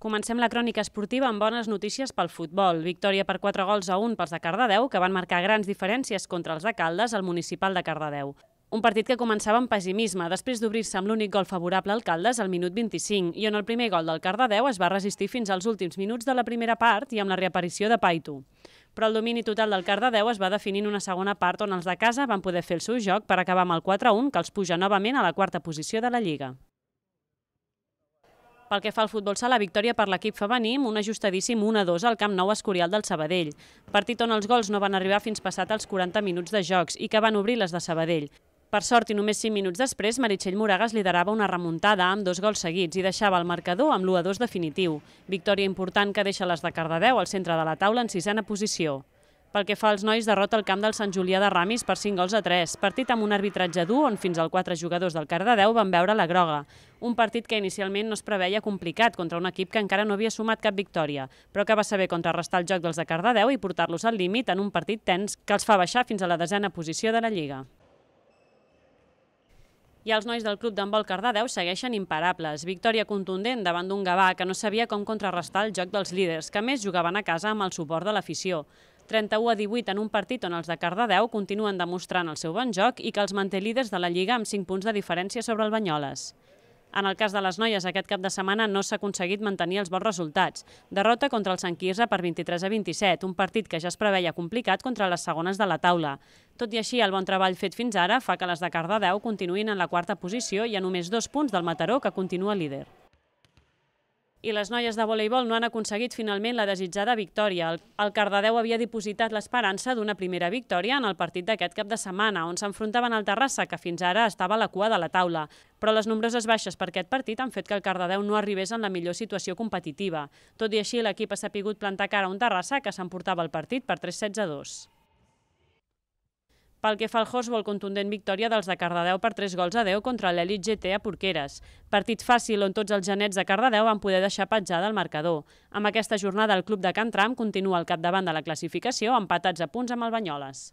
Comencem la crònica esportiva amb bones notícies pel futbol. Victòria per 4 gols a 1 pels de Cardedeu, que van marcar grans diferències contra els de Caldes al municipal de Cardedeu. Un partit que començava amb pessimisme, després d'obrir-se amb l'únic gol favorable al Caldes al minut 25, i on el primer gol del Cardedeu es va resistir fins als últims minuts de la primera part i amb la reaparició de Paitu. Però el domini total del Cardedeu es va definir en una segona part on els de casa van poder fer el seu joc per acabar amb el 4-1 que els puja novament a la quarta posició de la Lliga. Pel que fa al futbol sala, victòria per l'equip femení un ajustadíssim 1-2 al Camp Nou Escorial del Sabadell. Partit on els gols no van arribar fins passat els 40 minuts de jocs i que van obrir les de Sabadell. Per sort, i només 5 minuts després, Meritxell Moragas liderava una remuntada amb dos gols seguits i deixava el marcador amb l'1-2 definitiu. Victòria important que deixa les de Cardedeu al centre de la taula en sisena posició. Pel que fa als nois, derrota el camp del Sant Julià de Ramis per 5 gols a 3, partit amb un arbitratge dur on fins al 4 jugadors del Cardedeu van veure la groga un partit que inicialment no es preveia complicat contra un equip que encara no havia sumat cap victòria, però que va saber contrarrestar el joc dels de Cardedeu i portar-los al límit en un partit tens que els fa baixar fins a la desena posició de la Lliga. I els nois del club d'handbol Cardedeu segueixen imparables. Victòria contundent davant d'un Gavà que no sabia com contrarrestar el joc dels líders, que més jugaven a casa amb el suport de l'afició. 31 a 18 en un partit on els de Cardedeu continuen demostrant el seu bon joc i que els manté líders de la Lliga amb 5 punts de diferència sobre el Banyoles. En el cas de les noies, aquest cap de setmana no s'ha aconseguit mantenir els bons resultats. Derrota contra el Sant Quirze per 23 a 27, un partit que ja es preveia complicat contra les segones de la taula. Tot i així, el bon treball fet fins ara fa que les de Cardedeu continuïn en la quarta posició i a només dos punts del Mataró, que continua líder i les noies de voleibol no han aconseguit finalment la desitjada victòria. El Cardedeu havia dipositat l'esperança d'una primera victòria en el partit d'aquest cap de setmana, on s'enfrontaven al Terrassa, que fins ara estava a la cua de la taula. Però les nombroses baixes per aquest partit han fet que el Cardedeu no arribés en la millor situació competitiva. Tot i així, l'equip ha sapigut plantar cara a un Terrassa que s'emportava el partit per 3 16 2. Pel que fa al Horsbol, contundent victòria dels de Cardedeu per 3 gols a 10 contra l'Elit GT a Porqueres. Partit fàcil on tots els genets de Cardedeu van poder deixar petjada el marcador. Amb aquesta jornada, el club de Can Tram continua al capdavant de la classificació, empatats a punts amb el Banyoles.